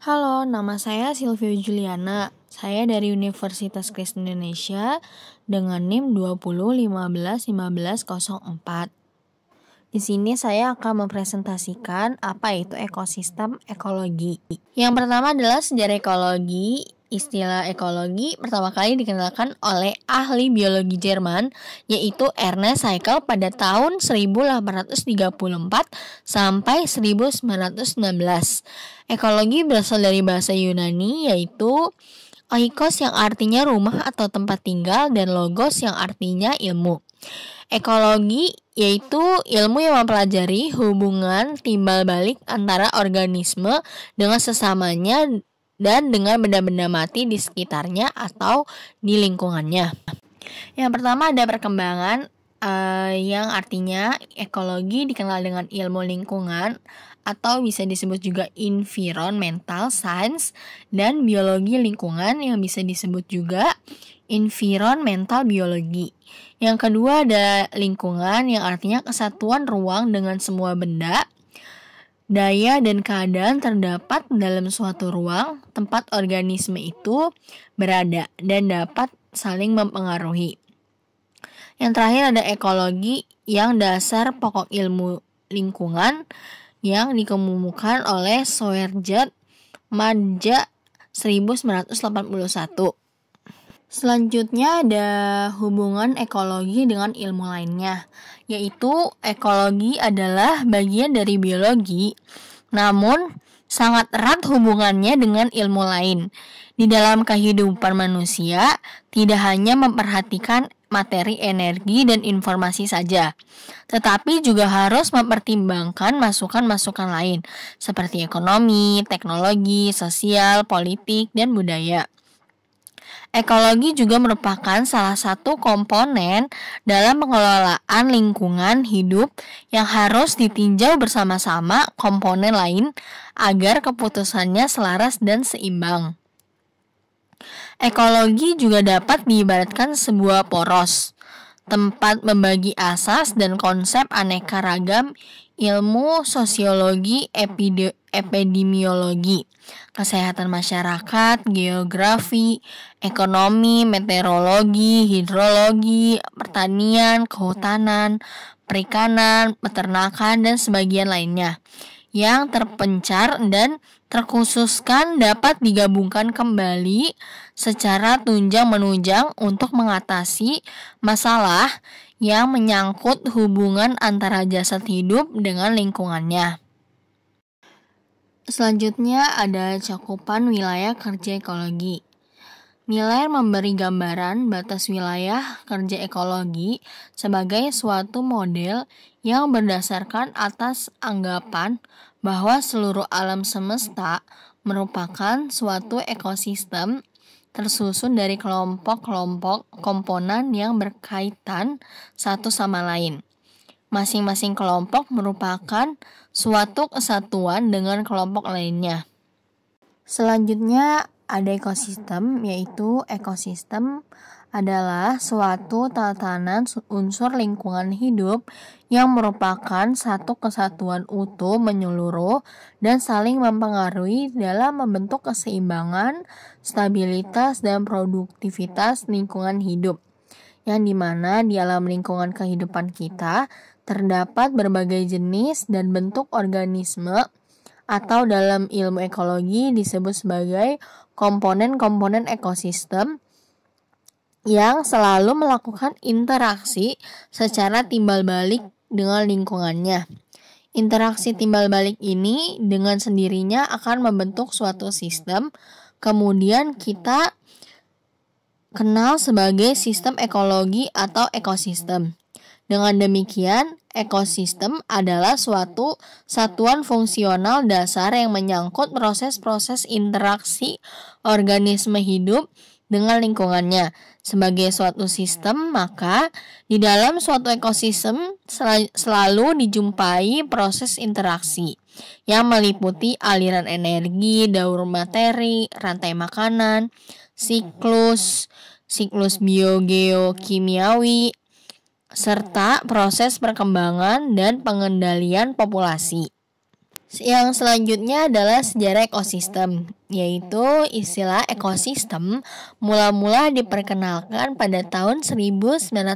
Halo, nama saya Silvio Juliana. Saya dari Universitas Kristen Indonesia dengan NIM 20151504. Di sini saya akan mempresentasikan apa itu ekosistem ekologi. Yang pertama adalah sejarah ekologi. Istilah ekologi pertama kali dikenalkan oleh ahli biologi Jerman yaitu Ernest Haeckel pada tahun 1834 sampai 1919. Ekologi berasal dari bahasa Yunani yaitu oikos yang artinya rumah atau tempat tinggal dan logos yang artinya ilmu. Ekologi yaitu ilmu yang mempelajari hubungan timbal balik antara organisme dengan sesamanya dan dengan benda-benda mati di sekitarnya atau di lingkungannya. Yang pertama ada perkembangan uh, yang artinya ekologi dikenal dengan ilmu lingkungan atau bisa disebut juga environmental science dan biologi lingkungan yang bisa disebut juga environmental biologi. Yang kedua ada lingkungan yang artinya kesatuan ruang dengan semua benda, daya dan keadaan terdapat dalam suatu ruang tempat organisme itu berada dan dapat saling mempengaruhi. Yang terakhir ada ekologi yang dasar pokok ilmu lingkungan yang dikemukakan oleh Soerjet Manja 1981. Selanjutnya ada hubungan ekologi dengan ilmu lainnya, yaitu ekologi adalah bagian dari biologi, namun sangat erat hubungannya dengan ilmu lain. Di dalam kehidupan manusia, tidak hanya memperhatikan materi, energi, dan informasi saja, tetapi juga harus mempertimbangkan masukan-masukan lain seperti ekonomi, teknologi, sosial, politik, dan budaya. Ekologi juga merupakan salah satu komponen dalam pengelolaan lingkungan hidup yang harus ditinjau bersama-sama komponen lain agar keputusannya selaras dan seimbang. Ekologi juga dapat diibaratkan sebuah poros, tempat membagi asas dan konsep aneka ragam ilmu sosiologi, epide, epidemiologi, kesehatan masyarakat, geografi, ekonomi, meteorologi, hidrologi, pertanian, kehutanan, perikanan, peternakan, dan sebagian lainnya yang terpencar dan terkhususkan dapat digabungkan kembali secara tunjang menunjang untuk mengatasi masalah yang menyangkut hubungan antara jasad hidup dengan lingkungannya. Selanjutnya ada cakupan wilayah kerja ekologi. Miller memberi gambaran batas wilayah kerja ekologi sebagai suatu model yang berdasarkan atas anggapan bahwa seluruh alam semesta merupakan suatu ekosistem tersusun dari kelompok-kelompok komponen yang berkaitan satu sama lain. Masing-masing kelompok merupakan suatu kesatuan dengan kelompok lainnya. Selanjutnya ada ekosistem, yaitu ekosistem adalah suatu tatanan unsur lingkungan hidup yang merupakan satu kesatuan utuh menyeluruh dan saling mempengaruhi dalam membentuk keseimbangan, stabilitas, dan produktivitas lingkungan hidup. Yang dimana di alam lingkungan kehidupan kita terdapat berbagai jenis dan bentuk organisme atau dalam ilmu ekologi disebut sebagai komponen-komponen ekosistem yang selalu melakukan interaksi secara timbal balik dengan lingkungannya. Interaksi timbal balik ini dengan sendirinya akan membentuk suatu sistem, kemudian kita kenal sebagai sistem ekologi atau ekosistem. Dengan demikian, ekosistem adalah suatu satuan fungsional dasar yang menyangkut proses-proses interaksi organisme hidup dengan lingkungannya. Sebagai suatu sistem, maka di dalam suatu ekosistem selalu dijumpai proses interaksi yang meliputi aliran energi, daur materi, rantai makanan, siklus, siklus biogeokimiawi, serta proses perkembangan dan pengendalian populasi. Yang selanjutnya adalah sejarah ekosistem, yaitu istilah ekosistem mula-mula diperkenalkan pada tahun 1935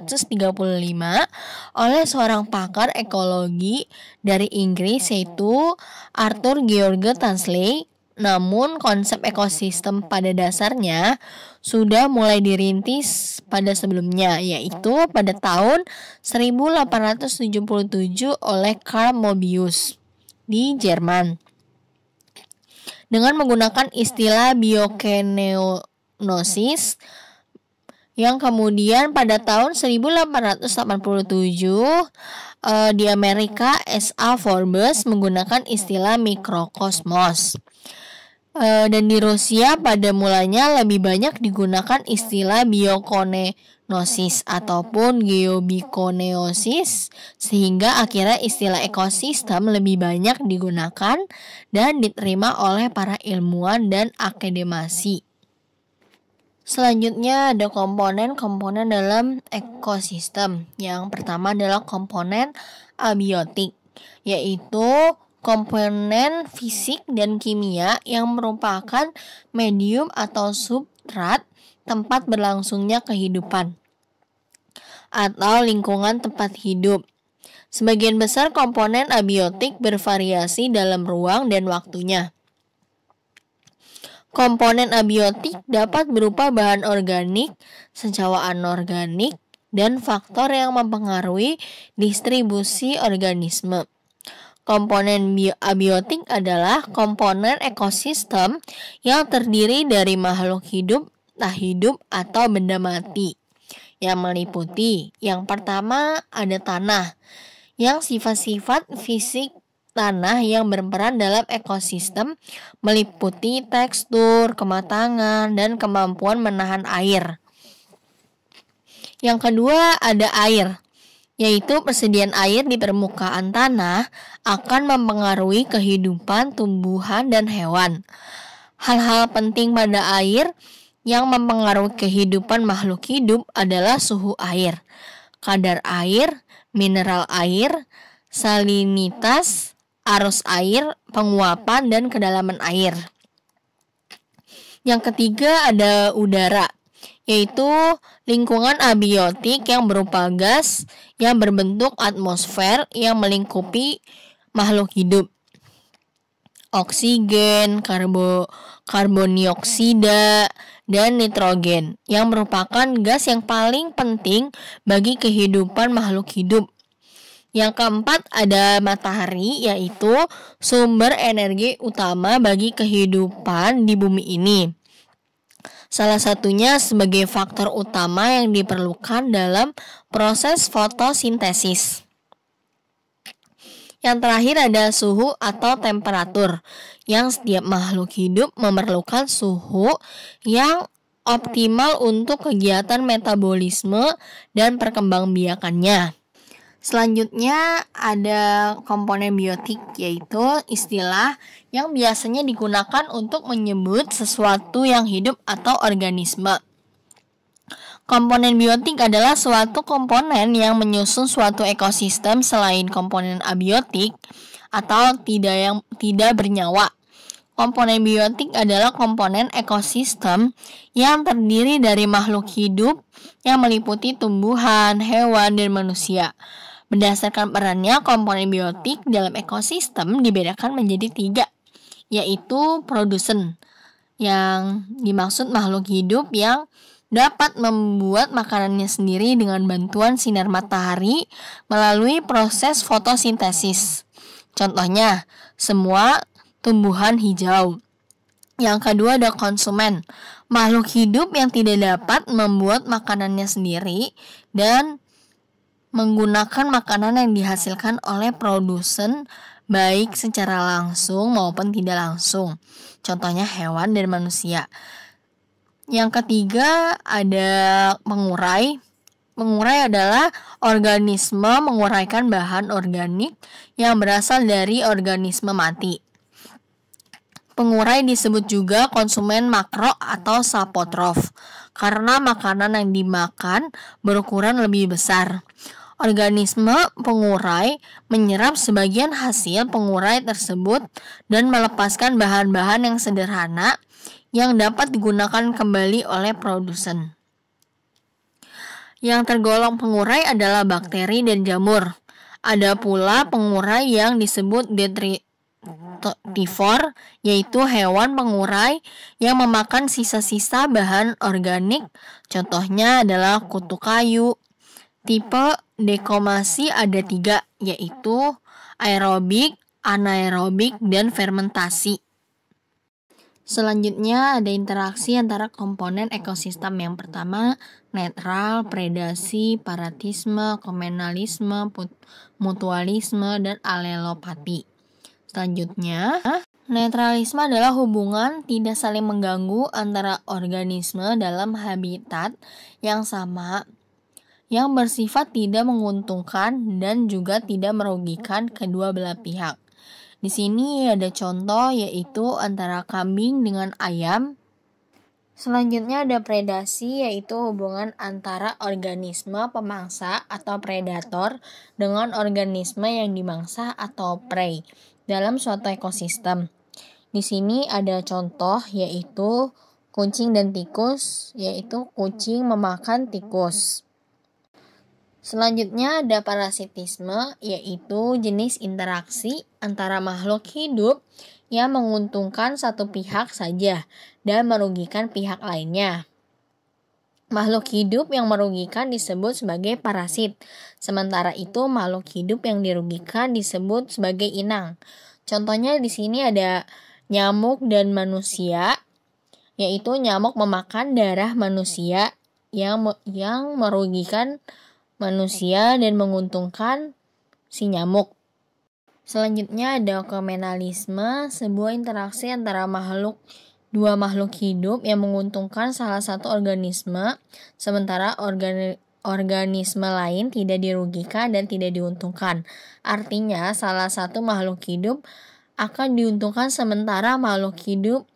oleh seorang pakar ekologi dari Inggris yaitu Arthur George Tansley. Namun konsep ekosistem pada dasarnya sudah mulai dirintis pada sebelumnya, yaitu pada tahun 1877 oleh Karl Mobius di Jerman. Dengan menggunakan istilah biokenenosis, yang kemudian pada tahun 1887 eh, di Amerika S.A. Forbes menggunakan istilah mikrokosmos e, dan di Rusia pada mulanya lebih banyak digunakan istilah biokonenosis ataupun geobikoneosis sehingga akhirnya istilah ekosistem lebih banyak digunakan dan diterima oleh para ilmuwan dan akademisi. Selanjutnya ada komponen-komponen dalam ekosistem. Yang pertama adalah komponen abiotik, yaitu komponen fisik dan kimia yang merupakan medium atau substrat tempat berlangsungnya kehidupan atau lingkungan tempat hidup. Sebagian besar komponen abiotik bervariasi dalam ruang dan waktunya. Komponen abiotik dapat berupa bahan organik, senyawa anorganik, dan faktor yang mempengaruhi distribusi organisme. Komponen abiotik adalah komponen ekosistem yang terdiri dari makhluk hidup, tak hidup, atau benda mati yang meliputi yang pertama ada tanah yang sifat-sifat fisik tanah yang berperan dalam ekosistem meliputi tekstur, kematangan, dan kemampuan menahan air. Yang kedua ada air yaitu persediaan air di permukaan tanah, akan mempengaruhi kehidupan tumbuhan dan hewan. Hal-hal penting pada air yang mempengaruhi kehidupan makhluk hidup adalah suhu air, kadar air, mineral air, salinitas, arus air, penguapan, dan kedalaman air. Yang ketiga ada udara yaitu lingkungan abiotik yang berupa gas yang berbentuk atmosfer yang melingkupi makhluk hidup. Oksigen, karbo, karbonioksida, dan nitrogen yang merupakan gas yang paling penting bagi kehidupan makhluk hidup. Yang keempat ada matahari yaitu sumber energi utama bagi kehidupan di bumi ini. Salah satunya sebagai faktor utama yang diperlukan dalam proses fotosintesis. Yang terakhir ada suhu atau temperatur, yang setiap makhluk hidup memerlukan suhu yang optimal untuk kegiatan metabolisme dan perkembangbiakannya. Selanjutnya ada komponen biotik yaitu istilah yang biasanya digunakan untuk menyebut sesuatu yang hidup atau organisme. Komponen biotik adalah suatu komponen yang menyusun suatu ekosistem selain komponen abiotik atau tidak yang tidak bernyawa. Komponen biotik adalah komponen ekosistem yang terdiri dari makhluk hidup yang meliputi tumbuhan, hewan, dan manusia. Berdasarkan perannya, komponen biotik dalam ekosistem dibedakan menjadi tiga, yaitu produsen, yang dimaksud makhluk hidup yang dapat membuat makanannya sendiri dengan bantuan sinar matahari melalui proses fotosintesis. Contohnya, semua tumbuhan hijau. Yang kedua ada konsumen, makhluk hidup yang tidak dapat membuat makanannya sendiri dan menggunakan makanan yang dihasilkan oleh produsen baik secara langsung maupun tidak langsung. Contohnya hewan dan manusia. Yang ketiga ada pengurai. Mengurai adalah organisme menguraikan bahan organik yang berasal dari organisme mati. Pengurai disebut juga konsumen makro atau sapotrof karena makanan yang dimakan berukuran lebih besar organisme pengurai menyerap sebagian hasil pengurai tersebut dan melepaskan bahan-bahan yang sederhana yang dapat digunakan kembali oleh produsen. Yang tergolong pengurai adalah bakteri dan jamur. Ada pula pengurai yang disebut detritivor, yaitu hewan pengurai yang memakan sisa-sisa bahan organik. Contohnya adalah kutu kayu. Tipe dekomasi ada tiga, yaitu aerobik, anaerobik, dan fermentasi. Selanjutnya ada interaksi antara komponen ekosistem yang pertama, netral, predasi, paratisme, komenalisme, mutualisme, dan alelopati. Selanjutnya, netralisme adalah hubungan tidak saling mengganggu antara organisme dalam habitat yang sama yang bersifat tidak menguntungkan dan juga tidak merugikan kedua belah pihak. Di sini ada contoh yaitu antara kambing dengan ayam. Selanjutnya ada predasi yaitu hubungan antara organisme pemangsa atau predator dengan organisme yang dimangsa atau prey dalam suatu ekosistem. Di sini ada contoh yaitu kucing dan tikus, yaitu kucing memakan tikus. Selanjutnya ada parasitisme, yaitu jenis interaksi antara makhluk hidup yang menguntungkan satu pihak saja dan merugikan pihak lainnya. Makhluk hidup yang merugikan disebut sebagai parasit, sementara itu makhluk hidup yang dirugikan disebut sebagai inang. Contohnya di sini ada nyamuk dan manusia, yaitu nyamuk memakan darah manusia yang yang merugikan manusia dan menguntungkan si nyamuk. Selanjutnya ada komenalisme, sebuah interaksi antara makhluk dua makhluk hidup yang menguntungkan salah satu organisme, sementara organi organisme lain tidak dirugikan dan tidak diuntungkan. Artinya, salah satu makhluk hidup akan diuntungkan sementara makhluk hidup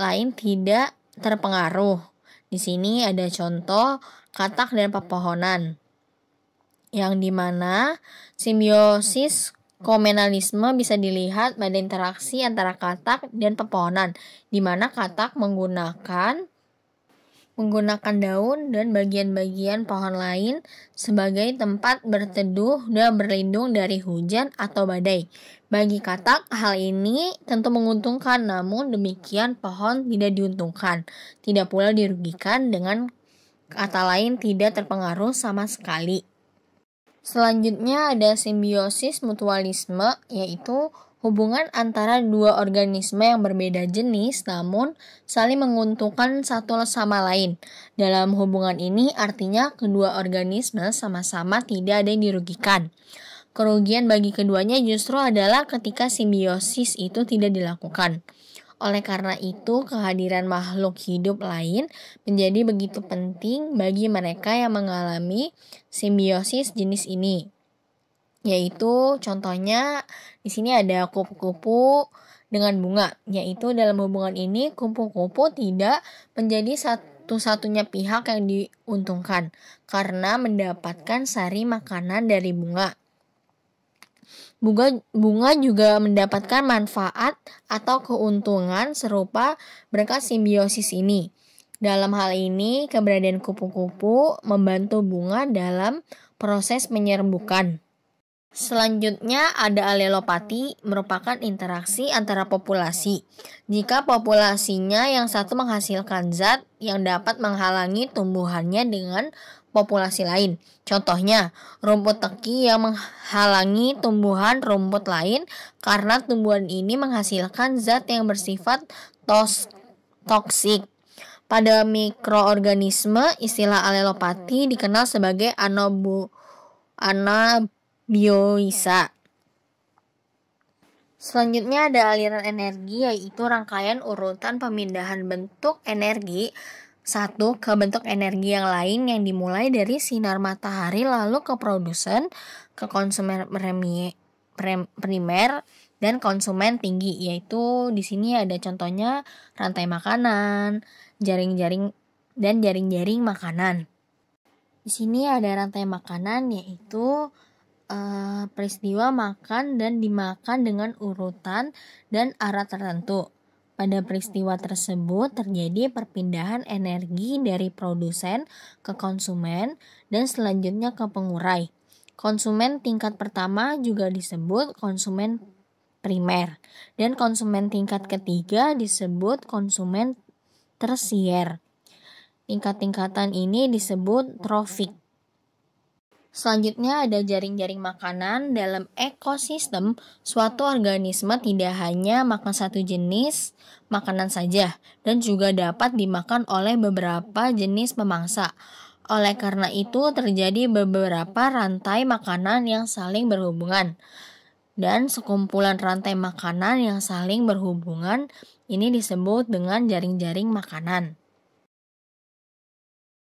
lain tidak terpengaruh. Di sini ada contoh katak dan pepohonan yang dimana simbiosis komenalisme bisa dilihat pada interaksi antara katak dan pepohonan, di mana katak menggunakan menggunakan daun dan bagian-bagian pohon lain sebagai tempat berteduh dan berlindung dari hujan atau badai. Bagi katak, hal ini tentu menguntungkan, namun demikian pohon tidak diuntungkan, tidak pula dirugikan dengan kata lain tidak terpengaruh sama sekali. Selanjutnya ada simbiosis mutualisme, yaitu hubungan antara dua organisme yang berbeda jenis namun saling menguntungkan satu sama lain. Dalam hubungan ini artinya kedua organisme sama-sama tidak ada yang dirugikan. Kerugian bagi keduanya justru adalah ketika simbiosis itu tidak dilakukan. Oleh karena itu, kehadiran makhluk hidup lain menjadi begitu penting bagi mereka yang mengalami simbiosis jenis ini. Yaitu contohnya di sini ada kupu-kupu dengan bunga, yaitu dalam hubungan ini kupu-kupu tidak menjadi satu satunya pihak yang diuntungkan karena mendapatkan sari makanan dari bunga. Bunga, bunga juga mendapatkan manfaat atau keuntungan serupa berkat simbiosis ini. Dalam hal ini, keberadaan kupu-kupu membantu bunga dalam proses penyerbukan. Selanjutnya ada alelopati merupakan interaksi antara populasi. Jika populasinya yang satu menghasilkan zat yang dapat menghalangi tumbuhannya dengan populasi lain. Contohnya, rumput teki yang menghalangi tumbuhan rumput lain karena tumbuhan ini menghasilkan zat yang bersifat tos toksik. Pada mikroorganisme, istilah alelopati dikenal sebagai anobu anabioisa. Selanjutnya ada aliran energi yaitu rangkaian urutan pemindahan bentuk energi satu, ke bentuk energi yang lain yang dimulai dari sinar matahari lalu ke produsen, ke konsumen premier, primer, dan konsumen tinggi, yaitu di sini ada contohnya rantai makanan, jaring-jaring, dan jaring-jaring makanan. Di sini ada rantai makanan yaitu eh, peristiwa makan dan dimakan dengan urutan dan arah tertentu pada peristiwa tersebut terjadi perpindahan energi dari produsen ke konsumen dan selanjutnya ke pengurai. Konsumen tingkat pertama juga disebut konsumen primer dan konsumen tingkat ketiga disebut konsumen tersier. Tingkat-tingkatan ini disebut trofik. Selanjutnya ada jaring-jaring makanan dalam ekosistem suatu organisme tidak hanya makan satu jenis makanan saja dan juga dapat dimakan oleh beberapa jenis pemangsa. Oleh karena itu terjadi beberapa rantai makanan yang saling berhubungan dan sekumpulan rantai makanan yang saling berhubungan ini disebut dengan jaring-jaring makanan.